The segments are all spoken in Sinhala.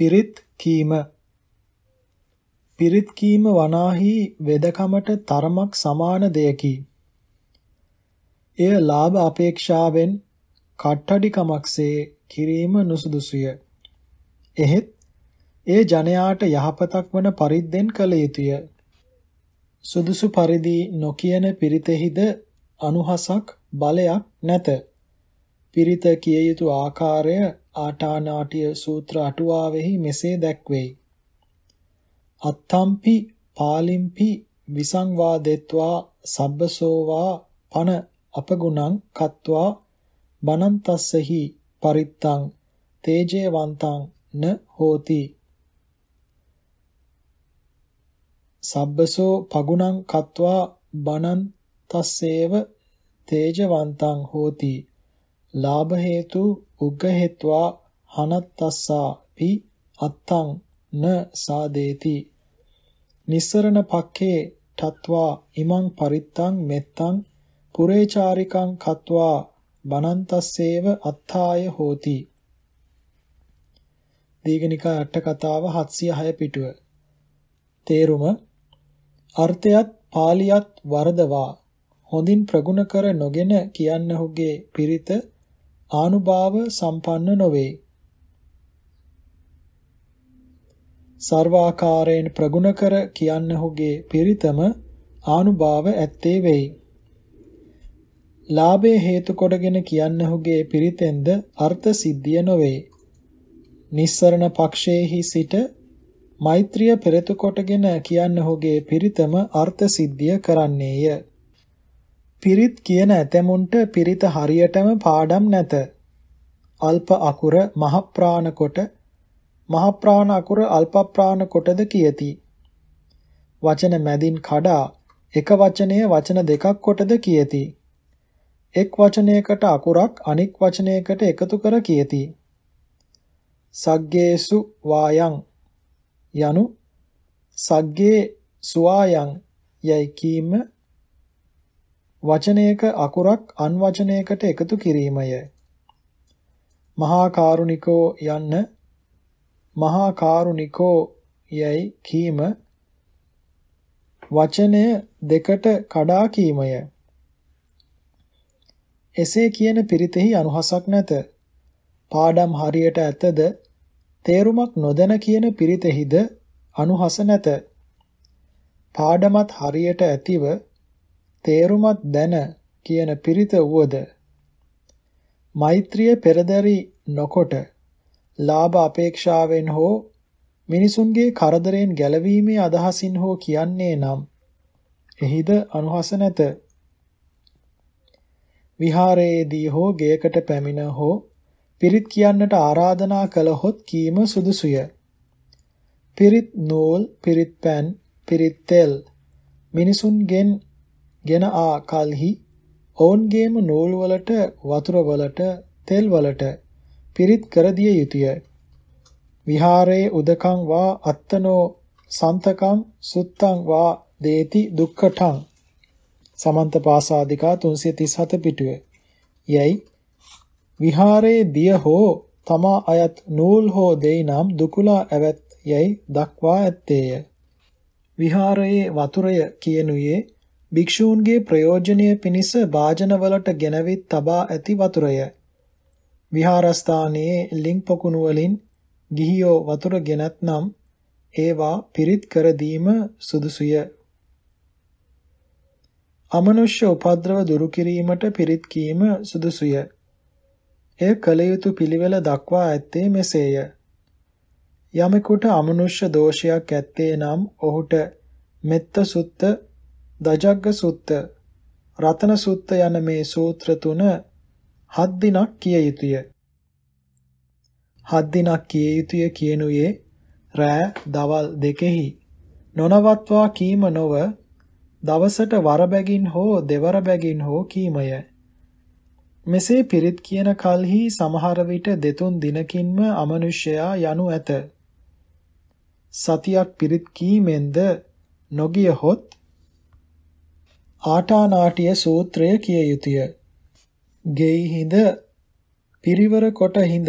පිරිත් කීම පිරිත් කීම වනාහි වෙදකමට තරමක් සමාන දෙයකි. එය ලාභ අපේක්ෂාවෙන් කට්ටඩිකමක්සේ කිරීම නුසුදුසුය. එහෙත් ඒ ජනයාට යහපතක් වන පරිද්දෙන් කළ යුතුය. සුදුසු පරිදි නොකියන පිරිතෙහිද අනුහසක් බලයක් නැත. පිරිත කිය යුතු ආකාරය ආටානාටිය සූත්‍ර අටුවාවෙහි මෙසේ දැක්වෙයි. අත්තම්පි පාලිම්පි විසංවාදෙත්වා සබ්බසෝවා පන අපගුණං කତ୍වා බනන්තස්සහි පරිත්තං තේජේවන්තං න හෝති සබ්බසෝ පගුණං කତ୍වා බනන්තස්සේව තේජවන්තං හෝති ලාභ හේතු උග්ග හේत्वा හනත්තස්සාපි අත්තං න සාදේති නිස්සරණ පක්ඛේ තත්වා ඉමං පරිත්තං මෙත්තං පුරේචාරිකං කତ୍වා බනන්තස්සේව අත්තාය හෝති දීඝනිකා අට කතාව 706 පිටුව තේරුම අර්ථයත් පාලියත් වරදවා හොඳින් ප්‍රගුණ කර නොගෙන කියන්නහුගේ පිරිත ආනුභාව සම්පන්න නොවේ. සර්වාකාරයෙන් ප්‍රගුණ කර කියන්නහුගේ පිරිතම ආනුභාව ඇත්තේ වෙයි. ලාභේ හේතු කොටගෙන කියන්නහුගේ පිරිතෙන්ද අර්ථ සිද්ධිය නොවේ. නිස්සරණ පක්ෂයේහි සිට මෛත්‍රිය පෙරතු කොටගෙන කියන්නහුගේ පිරිතම අර්ථ සිද්ධිය කරන්නේය. පිරිත් කියන ඇතැමුන්ට පිරිත හරියටම පාඩම් නැත. අල්ප අකුර මහ ප්‍රාණ කොට මහ ප්‍රාණ අකුර අල්ප ප්‍රාණ කොටද කියති. වචන මැදින් කඩා එක වචනය වචන දෙකක් කොටද කියති. එක් වචනයකට අකුරක් අනෙක් වචනයකට එකතු කර කියති. සග්ගේසු වායං යනු සග්ගේ සුවායං යයි කීම වචනයක අකුරක් අන් වචනයකට එකතු කිරීමය. මහා කාරුණිකෝ යන්න මහා කාරුණිකෝ යයි කීම වචනය දෙකට කඩා කීමය. එසේ කියන පිරිතෙහි අනුහසක් නැත. පාඩම් හරියට ඇතද තේරුමක් නොදැන කියන පිරිතෙහිද අනුහස නැත. පාඩමත් හරියට ඇතිව තේරුමත් දැන කියන පිරිත වුවද මෛත්‍රිය පෙරදරි නොකොට ලාභ අපේක්ෂාවෙන් හෝ මිනිසුන්ගේ කරදරයෙන් ගැලවීමේ අදහසින් හෝ කියන්නේ නම් එහිද අනුහස නැත විහාරයේදී හෝ ගේකට පැමිණ හෝ පිරිත් කියන්නට ආරාධනා කළහොත් කීම සුදුසුය. පිරිත් නූල්, පිරිත් පැන්, පිරිත් තෙල් මිනිසුන්ගෙන් ගෙන ආ කල්හි ඔවුන්ගේම නූල්වලට වතුරවලට තෙල්වලට පිරිත් කර දිය යුතුය. විහාරයේ උදකං වා අත්තනෝ සන්තකං සුත්තං වා දේති දුක්ඛඨං සමන්ත පාසාదికා 337 පිටුව. යයි විහාරයේ දිය හෝ තමා අයත් නූල් හෝ දෙයි නම් දුකුලා ඇවත් යයි දක්වා ඇත්තේය. විහාරයේ වතුරය කියනුයේ භික්ෂූන්ගේ ප්‍රයෝජනය පිණිස භාජනවලට ගෙනවිත් තබා ඇති වතුරය. විහාරස්ථානයේ ලිං පොකුණු වලින් ගිහියෝ වතුර ගෙනත්නම් ඒවා පිරිත් කර දීම සුදුසුය. අමනුෂ්‍ය උපද්‍රව දුරු කිරීමට පිරිත් කීම සුදුසුය. එය කල යුතු පිළිවෙල දක්වා ඇත්තේ මෙසේය. යමෙකුට අමනුෂ්‍ය දෝෂයක් ඇත්තේ නම් ඔහුට මෙත්ත සුත්ත දජග්ග සුත්ත, රතන සුත්ත යන මේ සූත්‍ර තුන හත් දිනක් කිය යුතුය. හත් දිනක් කිය යුතුය කියනුවේ රෑ දවල් දෙකෙහි නොනවත්වා කීම නොව දවසට වර බැගින් හෝ දෙවර බැගින් හෝ කීමය. මෙසේ පිරිත් කියන කල්හි සමහර විට දෙතුන් දිනකින්ම අමනුෂ්‍යයා යනු ඇත. සතියක් පිරිත් කීමෙන්ද නොගියහොත් ආටානාටිය සූත්‍රය කිය යුතුය. ගෙයි හිඳ පිරිවර කොට හිඳ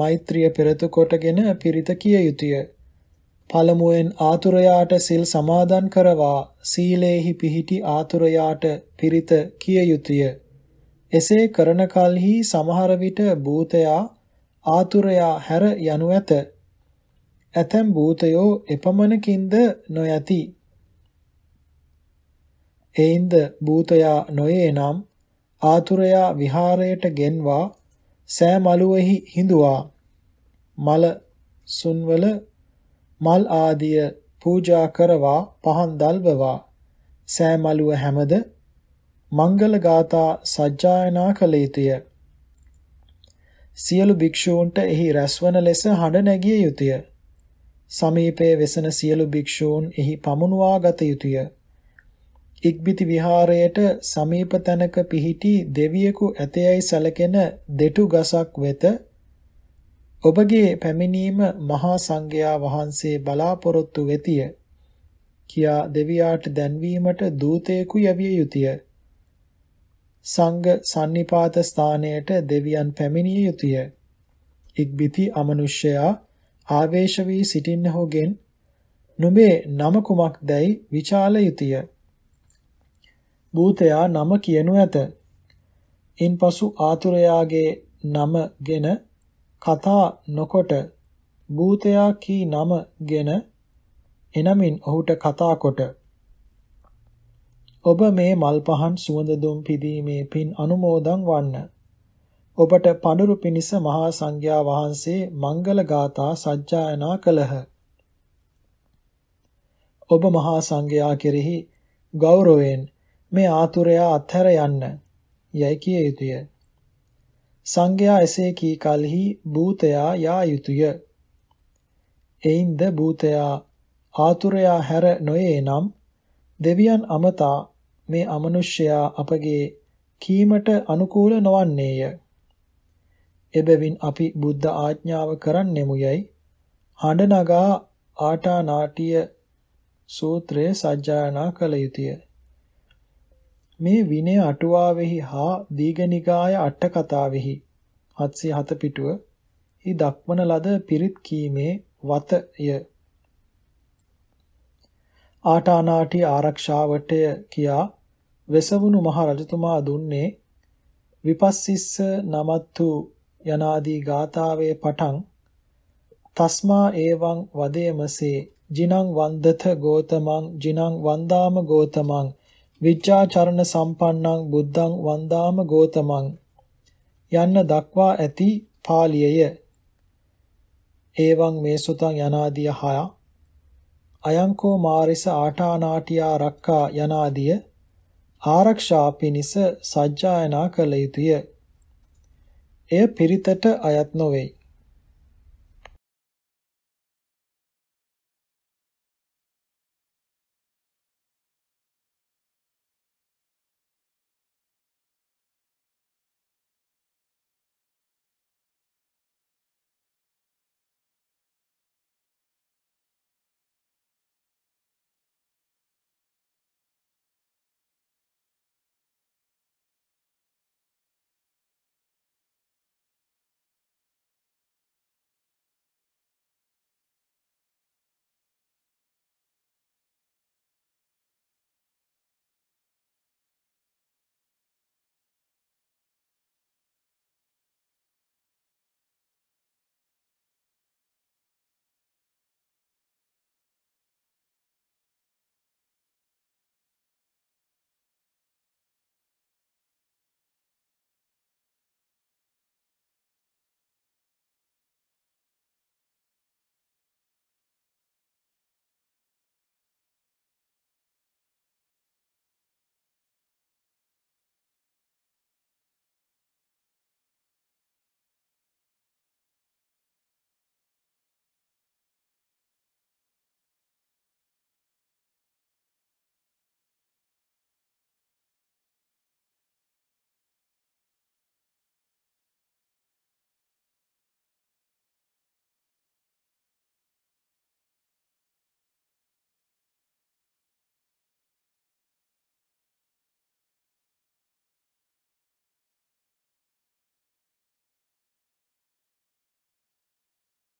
මෛත්‍රිය පෙරතු කොටගෙන පිරිත කිය යුතුය. පළමුවෙන් ආතුරයාට සිල් සමාදන් කරවා සීලේහි පිහිටි ආතුරයාට පිරිත කිය යුතුය. එසේ කරන කලෙහි සමහර විට භූතයා ආතුරයා හැර යනු ඇත. ඇතැම් භූතයෝ එපමණකින්ද නොයති. එයින්ද භූතයා නොයේ නම් ආතුරයා විහාරයට ගෙන්වා සෑ මළුවෙහි හිඳුවා මල සුන්වල මල් ආදිය පූජා කරවා පහන් දල්වවා සෑ මළුව හැමද මංගල ගාථා සජ්ජායනා කළ යුතුය. සියලු භික්ෂූන්ට එහි රැස්වන ලෙස හඬ නැගිය යුතුය. සමීපයේ වෙසෙන සියලු භික්ෂූන් එහි පමුණුවා ගත යුතුය. ඉක්බිති විහාරයට සමීප තැනක පිහිටි දෙවියෙකු ඇතයයි සැලකෙන දෙටු ගසක් වෙත ඔබගේ පැමිණීම මහා සංඝයා වහන්සේ බලාපොරොත්තු වෙතිය කියා දෙවියාට දැන්වීමට දූතයෙකු යැවිය යුතුය සංඝ sannipāta ස්ථානයට දෙවියන් පැමිණිය යුතුය ඉක්බිති අමනුෂ්‍යයා ආවේශ වී සිටින්නහුගෙන් නුඹේ නම කුමක්දයි විචාල යුතුය භූතයා නම කියනු ඇත. ඉන්පසු ආතුරයාගේ නමගෙන කතා නොකොට භූතයා කී නමගෙන එනමින් ඔහුට කතා කොට ඔබ මේ මල් පහන් සුවඳ දුම් පිදීමේ පින් අනුමෝදන් වන්න. ඔබට පඳුරු පිණිස මහා සංඝයා වහන්සේ මංගල ගාථා සජ්ජායනා කළහ. ඔබ මහා සංඝයා කෙරෙහි ගෞරවයෙන් මේ ආතුරයා අත්හැර යන්න යයි කිය යුතුය. සංඝයා එසේ කී කලෙහි භූතයා යා යුතුය. එයින්ද භූතයා ආතුරයා හැර නොයේ නම් දෙවියන් අමතා මේ අමනුෂ්‍යයා අපගේ කීමට අනුකූල නොවන්නේය. එබැවින් අපි බුද්ධ ආඥාව කරන්නෙමු යයි හඬ නගා ආටානාටිය සූත්‍රය සජ්ජායනා කළ යුතුය. මේ විනය අටුවාවෙහි හා දීඝනිකාය අට කතාවෙහි 707 පිටුව හි දක්වන ලද පිරිත් කීමේ වතය ආටානාටි ආරක්ෂාවටය කියා වෙසවුණු මහ රජතුමා දුන්නේ විපස්සිස්ස නමත්තු යනාදී ගාථාවේ පටන් තස්මා ඒවං වදේමසේ ජිනං වන්දත ගෝතමං ජිනං වන්දාම ගෝතමං විචාචරණ සම්පන්නං බුද්ධං වන්දාම ගෝතමං යන්න දක්වා ඇති පාලියය එවං මේ සුතං යනාදිය හය අයංකෝ මාරිස ආටානාටියා රක්කා යනාදිය ආරක්ෂා පිණිස සජ්ජායනා කළ යුතුය එය පිරිතට අයත් නොවේ